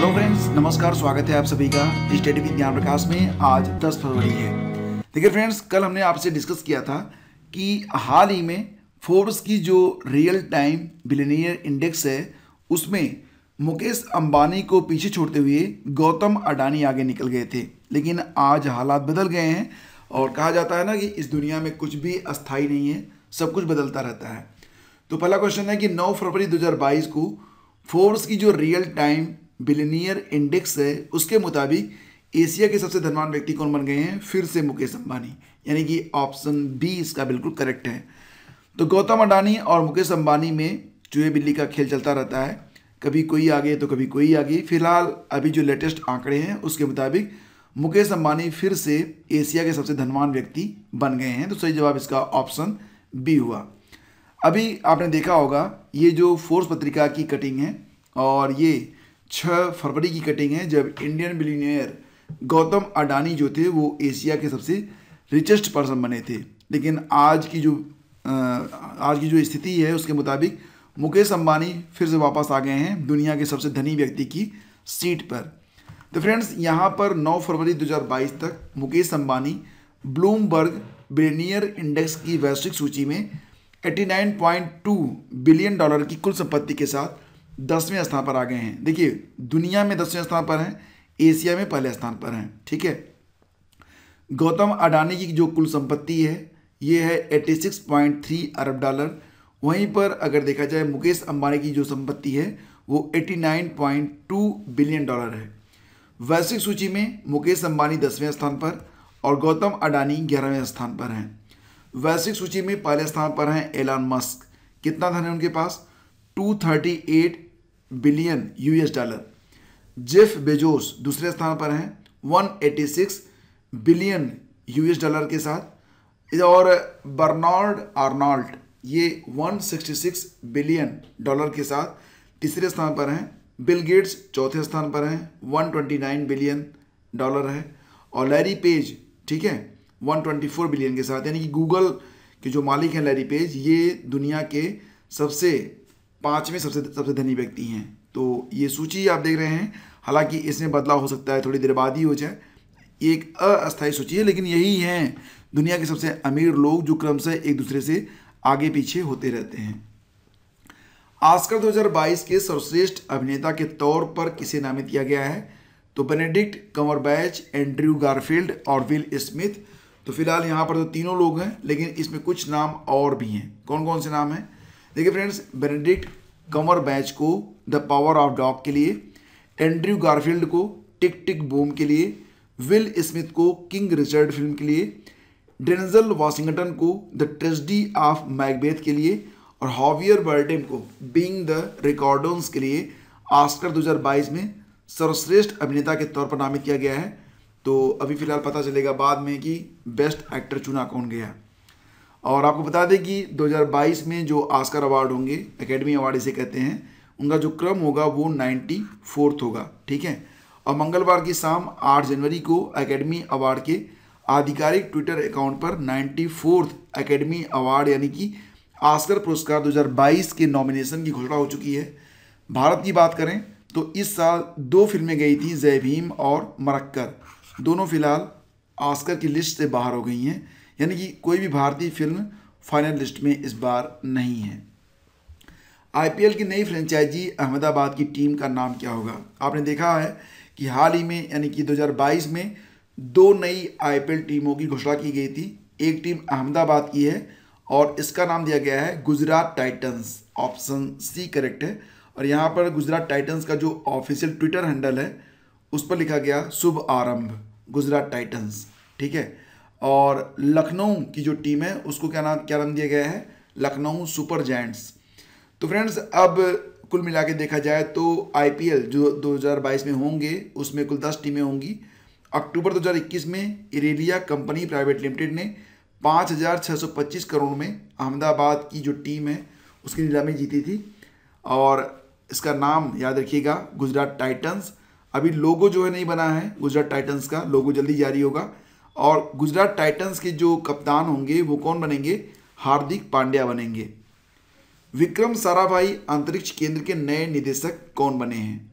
hello friends नमस्कार स्वागत है आप सभी का स्टडी विज्ञान प्रकाश में आज 10 फरवरी है देखिए फ्रेंड्स कल हमने आपसे डिस्कस किया था कि हाल ही में फोर्ब्स की जो रियल टाइम बिलेनियर इंडेक्स है उसमें मुकेश अंबानी को पीछे छोड़ते हुए गौतम अडानी आगे निकल गए थे लेकिन आज हालात बदल गए हैं और कहा जाता है ना कि इस दुनिया में कुछ भी अस्थायी नहीं है सब कुछ बदलता रहता है तो पहला क्वेश्चन है कि 9 फरवरी 2022 को फोर्ब्स की जो रियल टाइम बिलनियर इंडेक्स है उसके मुताबिक एशिया के सबसे धनवान व्यक्ति कौन बन गए हैं फिर से मुकेश अंबानी यानी कि ऑप्शन बी इसका बिल्कुल करेक्ट है तो गौतम अडानी और मुकेश अंबानी में चूहे बिल्ली का खेल चलता रहता है कभी कोई आगे तो कभी कोई आगे फिलहाल अभी जो लेटेस्ट आंकड़े हैं उसके मुताबिक मुकेश अंबानी फिर से एशिया के सबसे धनवान व्यक्ति बन गए हैं तो सही जवाब इसका ऑप्शन बी हुआ अभी आपने देखा होगा ये जो फोर्स पत्रिका की कटिंग है और ये छः फरवरी की कटिंग है जब इंडियन बिलीनियर गौतम अडानी जो थे वो एशिया के सबसे रिचेस्ट पर्सन बने थे लेकिन आज की जो आज की जो स्थिति है उसके मुताबिक मुकेश अंबानी फिर से वापस आ गए हैं दुनिया के सबसे धनी व्यक्ति की सीट पर तो फ्रेंड्स यहाँ पर 9 फरवरी 2022 तक Mukesh Ambani Bloomberg billionaires index की वैश्विक सूची में 89.2 बिलियन डॉलर की कुल संपत्ति के साथ दसवें स्थान पर आ गए हैं देखिए दुनिया में दसवें स्थान पर हैं एशिया में पहले स्थान पर हैं ठीक है गौतम अडानी की जो कुल संपत्ति है ये है सिक्स पॉइंट थ्री अरब डॉलर वहीं पर अगर देखा जाए मुकेश अंबानी की जो संपत्ति है वो eighty nine point two billion dollar है वैश्विक सूची में मुकेश अंबानी दसवें स्थान पर और गौतम अडानी ग्यारहवें स्थान पर हैं वैश्विक सूची में पहले स्थान पर हैं एलान मस्क कितना धन है उनके पास two thirty eight billion US dollar Jeff Bezos दूसरे स्थान पर हैं 186 बिलियन यूएस डॉलर के साथ और बर्नार्ड आर्नॉल्ट ये 166 बिलियन डॉलर के साथ तीसरे स्थान पर हैं बिल गेट्स चौथे स्थान पर हैं 129 बिलियन डॉलर है और लैरी पेज ठीक है 124 बिलियन के साथ यानी कि गूगल के जो मालिक हैं लैरी पेज ये दुनिया के सबसे पाँचवें सबसे सबसे धनी व्यक्ति हैं तो ये सूची आप देख रहे हैं हालांकि इसमें बदलाव हो सकता है थोड़ी देर बाद ही हो जाए ये एक अस्थायी सूची है लेकिन यही हैं दुनिया के सबसे अमीर लोग जो क्रम से एक दूसरे से आगे पीछे होते रहते हैं आस्कर 2022 के सर्वश्रेष्ठ अभिनेता के तौर पर किसे नामित किया गया है तो बेनेडिक्ट कंवरबैच एंड्रयू गारफील्ड और विल स्मिथ तो फिलहाल यहाँ पर तो तीनों लोग हैं लेकिन इसमें कुछ नाम और भी हैं कौन कौन से नाम हैं देखिए फ्रेंड्स बेनेडिक्ट कमर बैच को द पावर ऑफ डॉग के लिए एंड्रयू गारफील्ड को टिक टिक बूम के लिए विल स्मिथ को किंग रिचर्ड फिल्म के लिए डेनजल वाशिंगटन को द ट्रेजडी ऑफ मैकबेथ के लिए और हॉवियर बर्टेम को बींग द रिकॉर्डोन्स के लिए आस्कर 2022 में सर्वश्रेष्ठ अभिनेता के तौर पर नामित किया गया है तो अभी फिलहाल पता चलेगा बाद में कि बेस्ट एक्टर चुना कौन गया है और आपको बता दें कि 2022 में जो आस्कर अवार्ड होंगे एकेडमी अवार्ड इसे कहते हैं उनका जो क्रम होगा वो नाइन्टी फोर्थ होगा ठीक है और मंगलवार की शाम 8 जनवरी को एकेडमी अवार्ड के आधिकारिक ट्विटर अकाउंट पर नाइन्टी फोर्थ एकेडमी अवार्ड यानी कि आस्कर पुरस्कार 2022 के नॉमिनेशन की घोषणा हो चुकी है भारत की बात करें तो इस साल दो फिल्में गई थी जय भीम और मरक्कर दोनों फिलहाल आस्कर की लिस्ट से बाहर हो गई हैं यानी कि कोई भी भारतीय फिल्म फाइनल लिस्ट में इस बार नहीं है आईपीएल की नई फ्रेंचाइजी अहमदाबाद की टीम का नाम क्या होगा आपने देखा है कि हाल ही में यानी कि 2022 में दो नई आईपीएल टीमों की घोषणा की गई थी एक टीम अहमदाबाद की है और इसका नाम दिया गया है Gujarat Titans option C correct है और यहाँ पर गुजरात टाइटन्स का जो ऑफिशियल ट्विटर हैंडल है उस पर लिखा गया शुभ आरंभ गुजरात टाइटन्स ठीक है और लखनऊ की जो टीम है उसको क्या नाम क्या नाम दिया गया है लखनऊ सुपर जैंट्स तो फ्रेंड्स अब कुल मिला के देखा जाए तो आईपीएल जो 2022 में होंगे उसमें कुल 10 टीमें होंगी अक्टूबर 2021 में इरेलिया कंपनी प्राइवेट लिमिटेड ने 5,625 करोड़ में अहमदाबाद की जो टीम है उसकी नीलामी जीती थी और इसका नाम याद रखिएगा गुजरात टाइटन्स अभी लोगो जो है नहीं बना है गुजरात टाइटन्स का लोगो जल्दी जारी होगा और गुजरात टाइटंस के जो कप्तान होंगे वो कौन बनेंगे हार्दिक पांड्या बनेंगे विक्रम साराभाई अंतरिक्ष केंद्र के नए निदेशक कौन बने हैं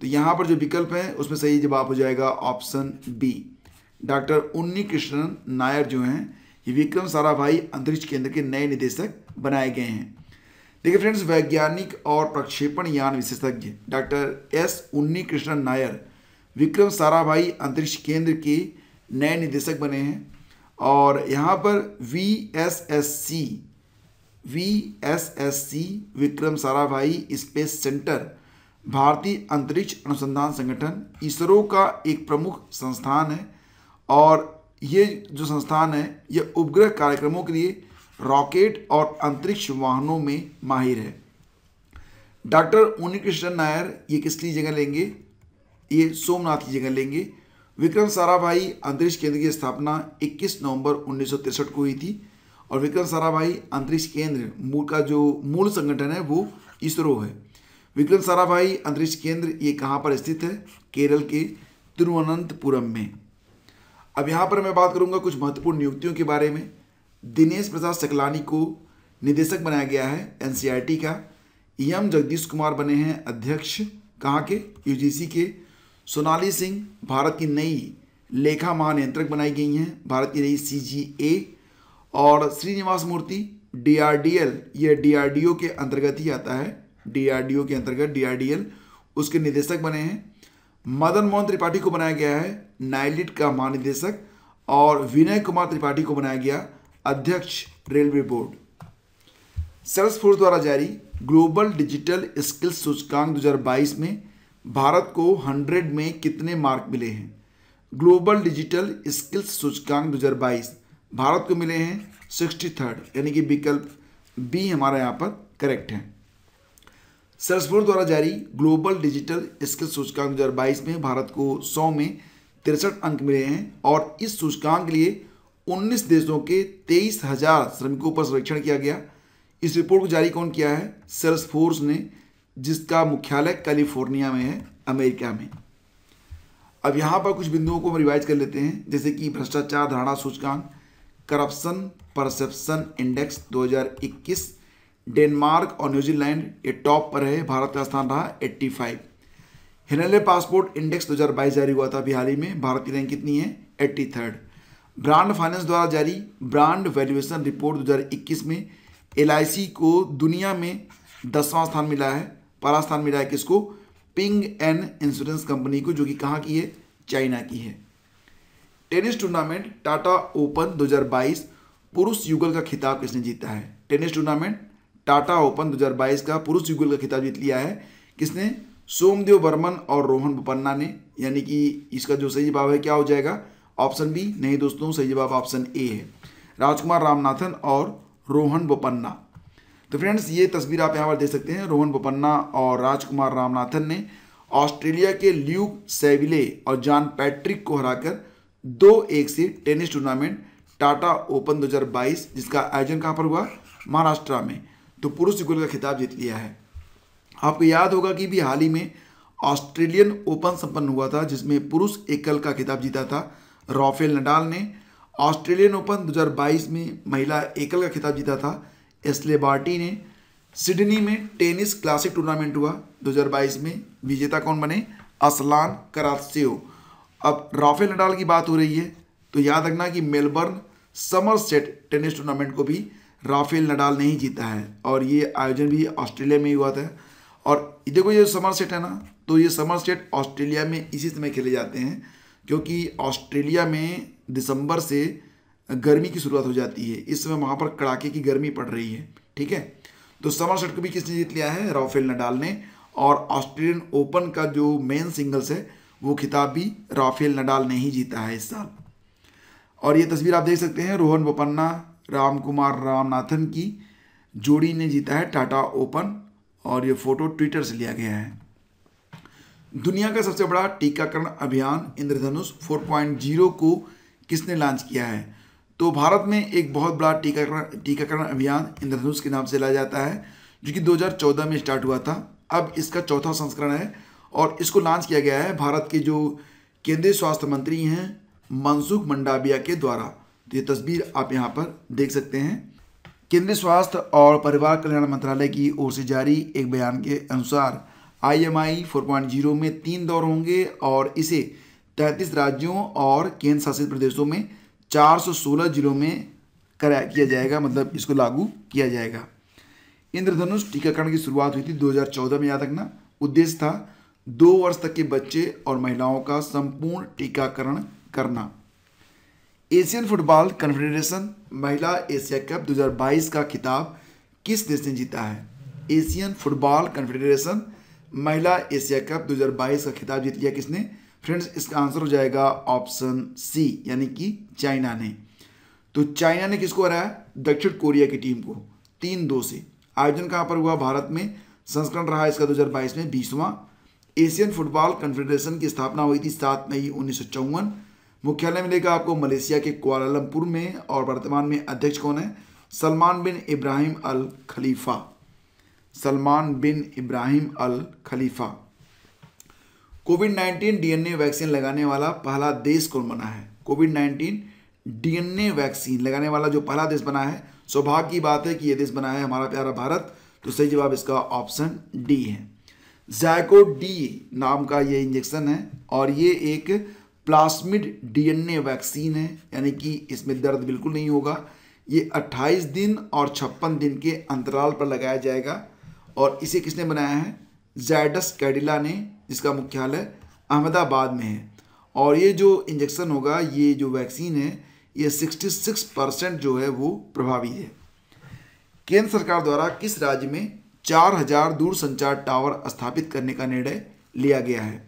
तो यहाँ पर जो विकल्प हैं उसमें सही जवाब हो जाएगा ऑप्शन बी डॉक्टर उन्नी कृष्णन नायर जो हैं ये विक्रम साराभाई अंतरिक्ष केंद्र के नए निदेशक बनाए गए हैं देखिए फ्रेंड्स वैज्ञानिक और प्रक्षेपण यान विशेषज्ञ डॉक्टर एस उन्नी कृष्णन नायर विक्रम साराभाई अंतरिक्ष केंद्र के नए निदेशक बने हैं और यहाँ पर V S S C V S S C Vikram Sarabhai space centre भारतीय अंतरिक्ष अनुसंधान संगठन इसरो का एक प्रमुख संस्थान है और ये जो संस्थान है यह उपग्रह कार्यक्रमों के लिए रॉकेट और अंतरिक्ष वाहनों में माहिर है डॉक्टर कृष्ण नायर ये किसकी जगह लेंगे ये सोमनाथ की जगह लेंगे विक्रम साराभाई अंतरिक्ष केंद्र की स्थापना 21 नवंबर उन्नीस को हुई थी और विक्रम साराभाई अंतरिक्ष केंद्र मूल का जो मूल संगठन है वो इसरो है विक्रम साराभाई अंतरिक्ष केंद्र ये कहाँ पर स्थित है केरल के तिरुवनंतपुरम में अब यहाँ पर मैं बात करूँगा कुछ महत्वपूर्ण नियुक्तियों के बारे में दिनेश प्रसाद सकलानी को निदेशक बनाया गया है एन का एम जगदीश कुमार बने हैं अध्यक्ष कहाँ के यू के सोनाली सिंह भारत की नई लेखा महानियंत्रक बनाई गई हैं भारत की नई सी जी ए और Srinivas Murthy D R D L ये डी आर डी ओ के अंतर्गत ही आता है डी आर डी ओ के अंतर्गत डी आर डी एल उसके निदेशक बने हैं मदन मोहन त्रिपाठी को बनाया गया है नाइलिट का महानिदेशक और विनय कुमार त्रिपाठी को बनाया गया अध्यक्ष रेलवे बोर्ड सेल्स फोर्स द्वारा जारी ग्लोबल डिजिटल स्किल्स सूचकांक 2022 में भारत को 100 में कितने मार्क मिले हैं ग्लोबल डिजिटल स्किल्स सूचकांक 2022 भारत को मिले हैं सिक्सटी थर्ड यानी कि विकल्प बी हमारा यहाँ पर करेक्ट है सरसपुर द्वारा जारी ग्लोबल डिजिटल स्किल सूचकांक दो में भारत को 100 में तिरसठ अंक मिले हैं और इस सूचकांक के लिए 19 देशों के तेईस हजार श्रमिकों पर सर्वेक्षण किया गया इस रिपोर्ट को जारी कौन किया है सेल्स फोर्स ने जिसका मुख्यालय कैलिफोर्निया में है अमेरिका में अब यहाँ पर कुछ बिंदुओं को हम रिवाइज कर लेते हैं जैसे कि भ्रष्टाचार धारणा सूचकांक करप्शन परसेप्शन इंडेक्स 2021 डेनमार्क और न्यूजीलैंड ये टॉप पर है भारत का स्थान रहा 85 हिनेले पासपोर्ट इंडेक्स 2022 जारी हुआ था बिहार ही में भारत की रैंक कितनी है एट्टी थर्ड ब्रांड फाइनेंस द्वारा जारी ब्रांड वैल्यूएशन रिपोर्ट 2021 में एल को दुनिया में दसवां स्थान मिला है पहला स्थान मिला है किसको पिंग एन इंश्योरेंस कंपनी को जो कि कहाँ की है चाइना की है टेनिस टूर्नामेंट टाटा ओपन 2022 पुरुष युगल का खिताब किसने जीता है टेनिस टूर्नामेंट टाटा ओपन 2022 का पुरुष युगल का खिताब जीत लिया है किसने सोमदेव बर्मन और रोहन बोपन्ना ने यानी कि इसका जो सही जवाब है क्या हो जाएगा ऑप्शन बी नहीं दोस्तों सही जवाब ऑप्शन ए है राजकुमार रामनाथन और रोहन बोपन्ना तो फ्रेंड्स ये तस्वीर आप यहाँ पर देख सकते हैं रोहन बोपन्ना और राजकुमार रामनाथन ने ऑस्ट्रेलिया के ल्यूक सेविले और जॉन पैट्रिक को हराकर दो एक से टेनिस टूर्नामेंट टाटा ओपन 2022 जिसका आयोजन कहाँ पर हुआ महाराष्ट्र में तो पुरुष गुल का खिताब जीत लिया है आपको याद होगा कि भी हाल ही में ऑस्ट्रेलियन ओपन संपन्न हुआ था जिसमें पुरुष एकल का खिताब जीता था राफेल नडाल ने ऑस्ट्रेलियन ओपन 2022 में महिला एकल का खिताब जीता था एसले बार्टी ने सिडनी में टेनिस क्लासिक टूर्नामेंट हुआ 2022 में विजेता कौन बने असलान करात्सियो अब राफेल नडाल की बात हो रही है तो याद रखना कि Melbourne summer set tennis tournament को भी राफेल नडाल ने ही जीता है और ये आयोजन भी ऑस्ट्रेलिया में ही हुआ था और देखो ये समर सेट है ना तो ये समर सेट ऑस्ट्रेलिया में इसी समय खेले जाते हैं क्योंकि ऑस्ट्रेलिया में दिसंबर से गर्मी की शुरुआत हो जाती है इस समय वहाँ पर कड़ाके की गर्मी पड़ रही है ठीक है तो समर शर्ट को भी किसने जीत लिया है राफेल नडाल ने और ऑस्ट्रेलियन ओपन का जो मेन सिंगल्स है वो खिताब भी राफेल नडाल ने ही जीता है इस साल और ये तस्वीर आप देख सकते हैं रोहन बोपन्ना राम कुमार रामनाथन की जोड़ी ने जीता है टाटा ओपन और ये फोटो ट्विटर से लिया गया है दुनिया का सबसे बड़ा टीकाकरण अभियान इंद्रधनुष 4.0 को किसने लॉन्च किया है तो भारत में एक बहुत बड़ा टीकाकरण टीकाकरण अभियान इंद्रधनुष के नाम से लाया जाता है जो कि 2014 में स्टार्ट हुआ था अब इसका चौथा संस्करण है और इसको लॉन्च किया गया है भारत के जो केंद्रीय स्वास्थ्य मंत्री हैं मनसुख मंडाविया के द्वारा तो ये तस्वीर आप यहाँ पर देख सकते हैं केंद्रीय स्वास्थ्य और परिवार कल्याण मंत्रालय की ओर से जारी एक बयान के अनुसार I M I four point zero में तीन दौर होंगे और इसे तैंतीस राज्यों और केंद्र शासित प्रदेशों में 416 जिलों में कराया किया जाएगा मतलब इसको लागू किया जाएगा इंद्रधनुष टीकाकरण की शुरुआत हुई थी 2014 में याद रखना उद्देश्य था दो वर्ष तक के बच्चे और महिलाओं का संपूर्ण टीकाकरण करना एशियन फुटबॉल कन्फेडरेशन महिला एशिया कप 2022 का खिताब किस देश ने जीता है एशियन फुटबॉल कन्फेडरेशन महिला एशिया कप 2022 का खिताब जीत लिया किसने फ्रेंड्स इसका आंसर हो जाएगा ऑप्शन सी यानी कि चाइना ने तो चाइना ने किसको हराया दक्षिण कोरिया की टीम को तीन दो से आयोजन कहाँ पर हुआ भारत में संस्करण रहा इसका 2022 में बीसवां एशियन फुटबॉल कन्फेडरेशन की स्थापना हुई थी सात मई उन्नीस मुख्यालय मिलेगा आपको मलेशिया के कुआलालमपुर में और वर्तमान में अध्यक्ष कौन है Salman bin Ibrahim al Khalifa Salman bin Ibrahim al Khalifa Covid nineteen DNA vaccine लगाने वाला पहला देश कौन बना है कोविड नाइन्टीन डीएनए वैक्सीन लगाने वाला जो पहला देश बना है सौभाग्य की बात है कि यह देश बना है हमारा प्यारा भारत तो सही जवाब इसका ऑप्शन डी है जैको डी नाम का ये इंजेक्शन है और ये एक प्लास्मिड डीएनए वैक्सीन है यानी कि इसमें दर्द बिल्कुल नहीं होगा ये 28 दिन और 56 दिन के अंतराल पर लगाया जाएगा और इसे किसने बनाया है जैडस कैडिला ने जिसका मुख्यालय अहमदाबाद में है और ये जो इंजेक्शन होगा ये जो वैक्सीन है ये 66 परसेंट जो है वो प्रभावी है केंद्र सरकार द्वारा किस राज्य में 4000 दूरसंचार टावर स्थापित करने का निर्णय लिया गया है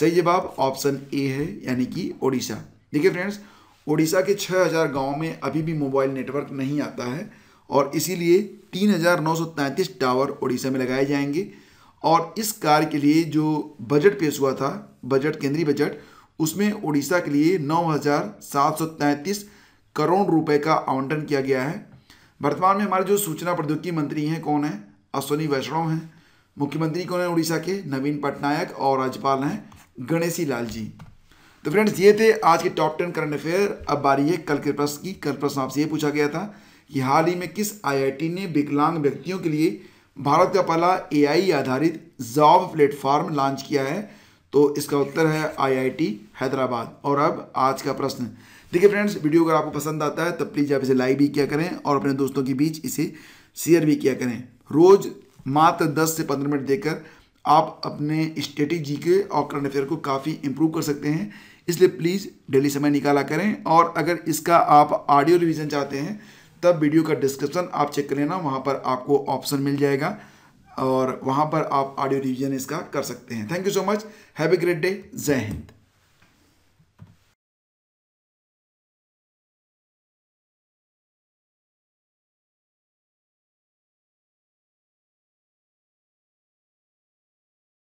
सही जवाब ऑप्शन ए है यानी कि ओडिशा देखिए फ्रेंड्स ओडिशा के 6000 गाँव में अभी भी मोबाइल नेटवर्क नहीं आता है और इसीलिए तीन टावर ओडिशा में लगाए जाएंगे और इस कार्य के लिए जो बजट पेश हुआ था बजट केंद्रीय बजट उसमें उड़ीसा के लिए नौ करोड़ रुपए का आवंटन किया गया है वर्तमान में हमारे जो सूचना प्रौद्योगिकी मंत्री हैं कौन हैं अश्विनी वैष्णव हैं मुख्यमंत्री कौन है उड़ीसा के नवीन पटनायक और राज्यपाल हैं गणेशी लाल जी तो फ्रेंड्स ये थे आज के टॉप टेन करंट अफेयर अब बारी है कल के प्रश्न की कल प्रश्न आपसे ये पूछा गया था कि हाल ही में किस आई ने विकलांग व्यक्तियों के लिए भारत का पहला एआई आधारित जॉब प्लेटफॉर्म लॉन्च किया है तो इसका उत्तर है आईआईटी हैदराबाद और अब आज का प्रश्न देखिए फ्रेंड्स वीडियो अगर आपको पसंद आता है तो प्लीज़ आप इसे लाइक भी किया करें और अपने दोस्तों के बीच इसे शेयर भी किया करें रोज़ मात्र 10 से 15 मिनट देकर आप अपने स्ट्रेटी के और करंट अफेयर को काफ़ी इंप्रूव कर सकते हैं इसलिए प्लीज़ डेली समय निकाला करें और अगर इसका आप ऑडियो रिविज़न चाहते हैं तब वीडियो का डिस्क्रिप्शन आप चेक कर लेना वहाँ पर आपको ऑप्शन मिल जाएगा और वहाँ पर आप ऑडियो रिविजन इसका कर सकते हैं thank you so much have great day Jai Hind